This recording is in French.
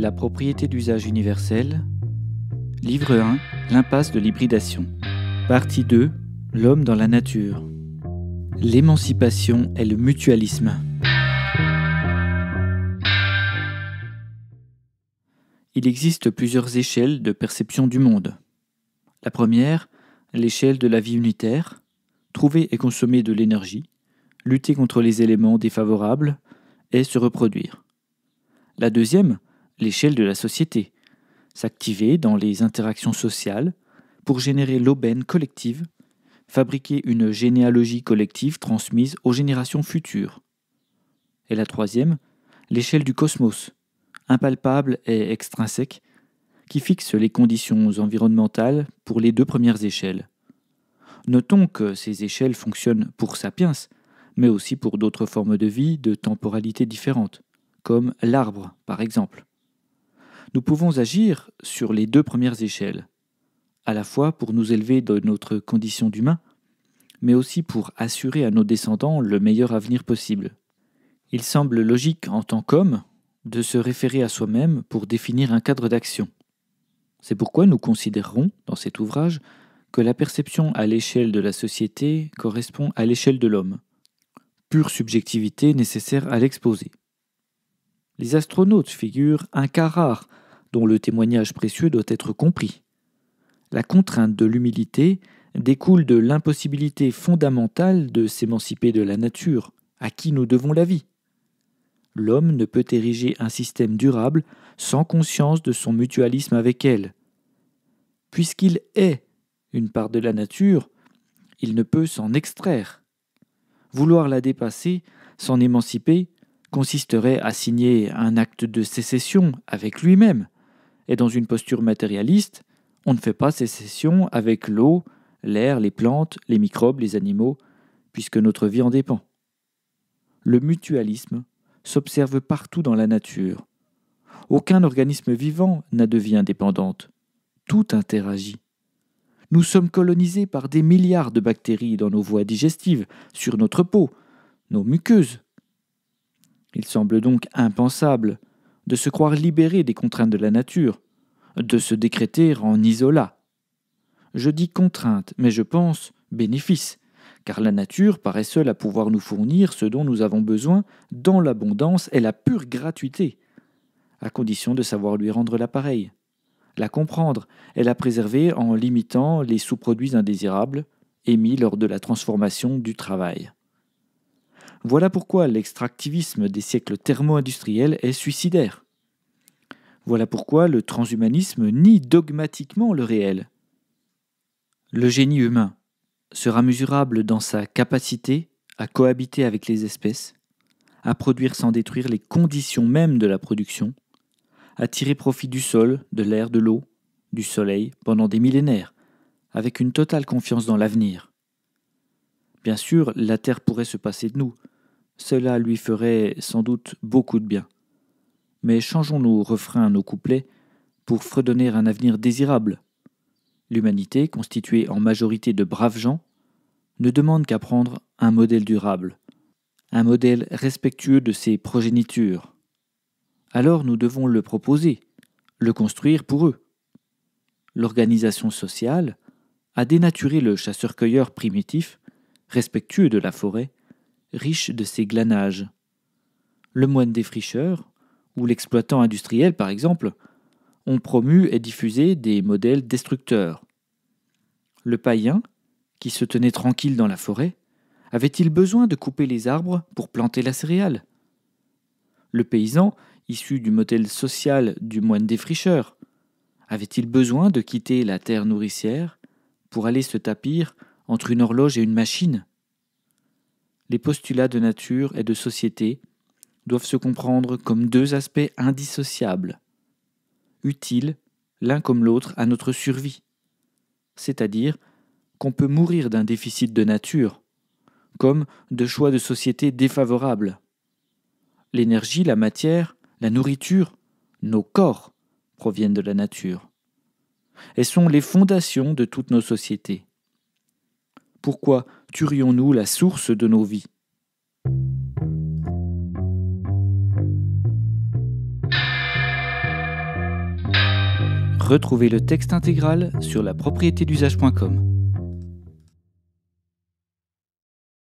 La propriété d'usage universel. Livre 1. L'impasse de l'hybridation. Partie 2. L'homme dans la nature. L'émancipation et le mutualisme. Il existe plusieurs échelles de perception du monde. La première, l'échelle de la vie unitaire, trouver et consommer de l'énergie, lutter contre les éléments défavorables et se reproduire. La deuxième, l'échelle de la société, s'activer dans les interactions sociales pour générer l'aubaine collective, fabriquer une généalogie collective transmise aux générations futures. Et la troisième, l'échelle du cosmos, impalpable et extrinsèque, qui fixe les conditions environnementales pour les deux premières échelles. Notons que ces échelles fonctionnent pour Sapiens, mais aussi pour d'autres formes de vie de temporalité différentes, comme l'arbre par exemple nous pouvons agir sur les deux premières échelles, à la fois pour nous élever de notre condition d'humain, mais aussi pour assurer à nos descendants le meilleur avenir possible. Il semble logique en tant qu'homme de se référer à soi-même pour définir un cadre d'action. C'est pourquoi nous considérerons, dans cet ouvrage, que la perception à l'échelle de la société correspond à l'échelle de l'homme. Pure subjectivité nécessaire à l'exposer. Les astronautes figurent un cas rare dont le témoignage précieux doit être compris. La contrainte de l'humilité découle de l'impossibilité fondamentale de s'émanciper de la nature, à qui nous devons la vie. L'homme ne peut ériger un système durable sans conscience de son mutualisme avec elle. Puisqu'il est une part de la nature, il ne peut s'en extraire. Vouloir la dépasser, s'en émanciper, consisterait à signer un acte de sécession avec lui-même, et dans une posture matérialiste, on ne fait pas sécession avec l'eau, l'air, les plantes, les microbes, les animaux, puisque notre vie en dépend. Le mutualisme s'observe partout dans la nature. Aucun organisme vivant n'a de vie indépendante. Tout interagit. Nous sommes colonisés par des milliards de bactéries dans nos voies digestives, sur notre peau, nos muqueuses. Il semble donc impensable de se croire libéré des contraintes de la nature, de se décréter en isolat. Je dis contrainte, mais je pense bénéfice, car la nature paraît seule à pouvoir nous fournir ce dont nous avons besoin dans l'abondance et la pure gratuité, à condition de savoir lui rendre l'appareil, la comprendre et la préserver en limitant les sous-produits indésirables émis lors de la transformation du travail. Voilà pourquoi l'extractivisme des siècles thermo-industriels est suicidaire. Voilà pourquoi le transhumanisme nie dogmatiquement le réel. Le génie humain sera mesurable dans sa capacité à cohabiter avec les espèces, à produire sans détruire les conditions mêmes de la production, à tirer profit du sol, de l'air, de l'eau, du soleil pendant des millénaires, avec une totale confiance dans l'avenir. Bien sûr, la Terre pourrait se passer de nous, cela lui ferait sans doute beaucoup de bien. Mais changeons nos refrains, nos couplets, pour fredonner un avenir désirable. L'humanité, constituée en majorité de braves gens, ne demande qu'à prendre un modèle durable, un modèle respectueux de ses progénitures. Alors nous devons le proposer, le construire pour eux. L'organisation sociale a dénaturé le chasseur-cueilleur primitif, respectueux de la forêt, riche de ses glanages. Le moine défricheur, ou l'exploitant industriel par exemple, ont promu et diffusé des modèles destructeurs. Le païen, qui se tenait tranquille dans la forêt, avait-il besoin de couper les arbres pour planter la céréale Le paysan, issu du modèle social du moine défricheur, avait-il besoin de quitter la terre nourricière pour aller se tapir entre une horloge et une machine les postulats de nature et de société doivent se comprendre comme deux aspects indissociables, utiles l'un comme l'autre à notre survie, c'est-à-dire qu'on peut mourir d'un déficit de nature, comme de choix de société défavorables. L'énergie, la matière, la nourriture, nos corps proviennent de la nature Elles sont les fondations de toutes nos sociétés. Pourquoi tuerions-nous la source de nos vies Retrouvez le texte intégral sur la propriété d'usage.com.